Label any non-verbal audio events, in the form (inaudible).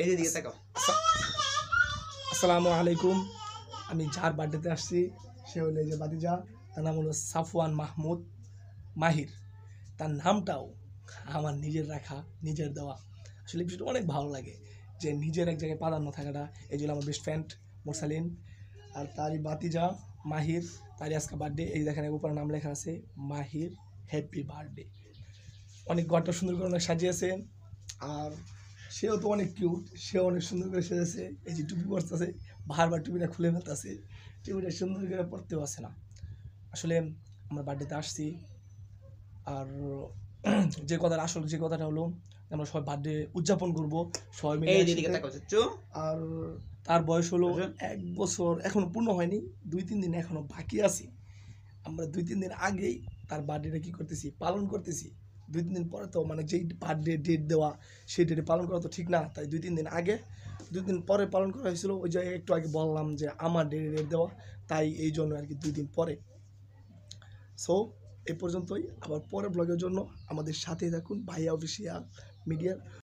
এই যে দিকে তাকাও আসসালামু আলাইকুম আমি যার বার্থডেতে আসছি সে হলো এই যে বাতিজা তার নাম হলো সাফওয়ান মাহমুদ মাহির তার নামটাও আমার নিজের রাখা নিজের দেওয়া আসলে বিষয়টা অনেক ভালো লাগে যে নিজের এক জায়গায় প্রাধান্য থাকাটা এই জন্য আমার বেস্ট ফ্রেন্ড মোরসালিন আর তারই বাতিজা মাহির তারই আজকে বার্থডে এই দেখেন উপরে নাম লেখা আছে মাহির হ্যাপি বার্থডে অনেক গল্প সুন্দর করে অনেক সাজিয়েছেন আর সেও তো অনেক কিউট সেও অনেক সুন্দর করে সেজেছে এই যে টুপি পরতেছে বারবার টুপিটা খুলে ফেলতেছে টুপিটা সুন্দর করে পরতে পারছে না আসলে আমরা বার্থডেতে আসছি আর (clears throat) যে কথাটা আসল যে কথাটা হলো আমরা সবাই বার্থডে উদযাপন করবো সবাই মিলে আর তার বয়স হলো এক বছর এখনো পূর্ণ হয়নি দুই তিন দিন এখনো বাকি আছে আমরা দুই তিন দিন আগেই তার বার্থডেটা কি করতেছি পালন করতেছি দুই তিন দিন পরে তো মানে যেই পার ডে ডেট দেওয়া সেই ডেটে পালন করা তো ঠিক না তাই দুই তিন দিন আগে দুই দিন পরে পালন করা হয়েছিল ওই যে একটু আগে বললাম যে আমার ডেটে ডেট দেওয়া তাই এই জন্য আর কি দুই দিন পরে সো এ পর্যন্তই আবার পরের ব্লগের জন্য আমাদের সাথে থাকুন ভাইয়া অফিসিয়াল মিডিয়ার